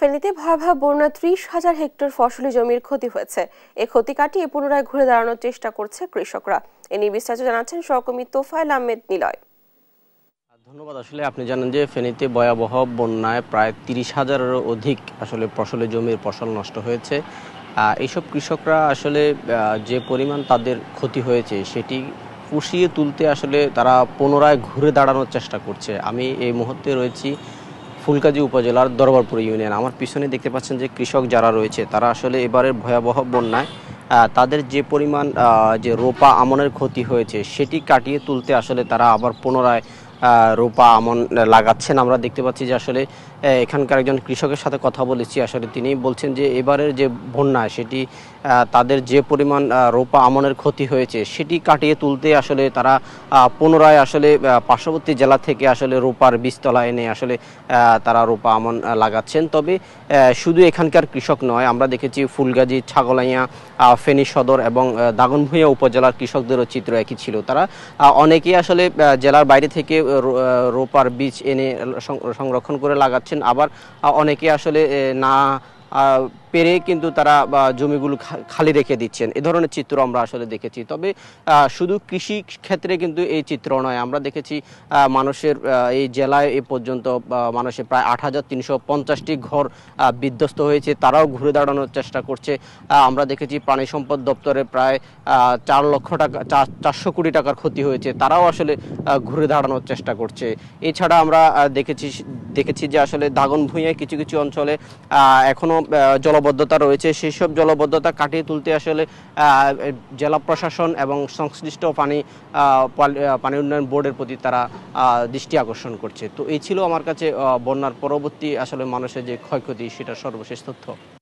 ফেনীতে ভয়াবহ বন্যা ত্রিশ হাজার হেক্টর ফসলি জমির ক্ষতি হয়েছে এ ক্ষতি কাটিয়ে পুনরায় ঘুরে দাঁড়ানোর চেষ্টা করছে কৃষকরা এ নিয়ে বিস্তারিত জানাচ্ছেন সহকর্মী তোফায়ল আহমেদ নিলয় ধন্যবাদ আসলে আপনি জানেন যে ফেনীতে ভয়াবহ বন্যায় প্রায় তিরিশ হাজারেরও অধিক আসলে ফসলের জমির ফসল নষ্ট হয়েছে এইসব কৃষকরা আসলে যে পরিমাণ তাদের ক্ষতি হয়েছে সেটি পুষিয়ে তুলতে আসলে তারা পুনরায় ঘুরে দাঁড়ানোর চেষ্টা করছে আমি এই মুহূর্তে রয়েছি ফুলকাজী উপজেলার দরবারপুর ইউনিয়ন আমার পিছনে দেখতে পাচ্ছেন যে কৃষক যারা রয়েছে তারা আসলে এবারের ভয়াবহ বন্যায় তাদের যে পরিমাণ যে রোপা আমনের ক্ষতি হয়েছে সেটি কাটিয়ে তুলতে আসলে তারা আবার পুনরায় রূপা আমন লাগাচ্ছেন আমরা দেখতে পাচ্ছি যে আসলে এখানকার একজন কৃষকের সাথে কথা বলেছি আসলে তিনি বলছেন যে এবারের যে বন্যা সেটি তাদের যে পরিমাণ রোপা আমনের ক্ষতি হয়েছে সেটি কাটিয়ে তুলতে আসলে তারা পুনরায় আসলে পার্শ্ববর্তী জেলা থেকে আসলে রোপার বীজতলা এনে আসলে তারা রোপা আমন লাগাচ্ছেন তবে শুধু এখানকার কৃষক নয় আমরা দেখেছি ফুলগাজী ছাগলাইয়া ফেনী সদর এবং দাগনভূঞা উপজেলার কৃষকদেরও চিত্র একই ছিল তারা অনেকেই আসলে জেলার বাইরে থেকে রোপার বীজ এনে সংরক্ষণ করে লাগাচ্ছেন আবার অনেকে আসলে না পেরে কিন্তু তারা জমিগুলো খালি রেখে দিচ্ছেন এ ধরনের চিত্র আমরা আসলে দেখেছি তবে শুধু কৃষি ক্ষেত্রে কিন্তু এই চিত্র নয় আমরা দেখেছি মানুষের এই জেলায় এ পর্যন্ত মানুষের প্রায় আট হাজার তিনশো পঞ্চাশটি ঘর বিধ্বস্ত হয়েছে তারাও ঘুরে দাঁড়ানোর চেষ্টা করছে আমরা দেখেছি প্রাণী সম্পদ দপ্তরে প্রায় চার লক্ষ টাকা চারশো কোটি টাকার ক্ষতি হয়েছে তারাও আসলে ঘুরে দাঁড়ানোর চেষ্টা করছে এছাড়া আমরা দেখেছি দেখেছি যে আসলে দাগন ভূঁইয়ায় কিছু কিছু অঞ্চলে এখনও জল জলবদ্ধতা রয়েছে সেই সব জলবদ্ধতা কাটিয়ে তুলতে আসলে জেলা প্রশাসন এবং সংশ্লিষ্ট পানি পানি উন্নয়ন বোর্ডের প্রতি তারা দৃষ্টি আকর্ষণ করছে তো এই ছিল আমার কাছে বন্যার পরবর্তী আসলে মানুষের যে ক্ষয়ক্ষতি সেটা সর্বশেষ তথ্য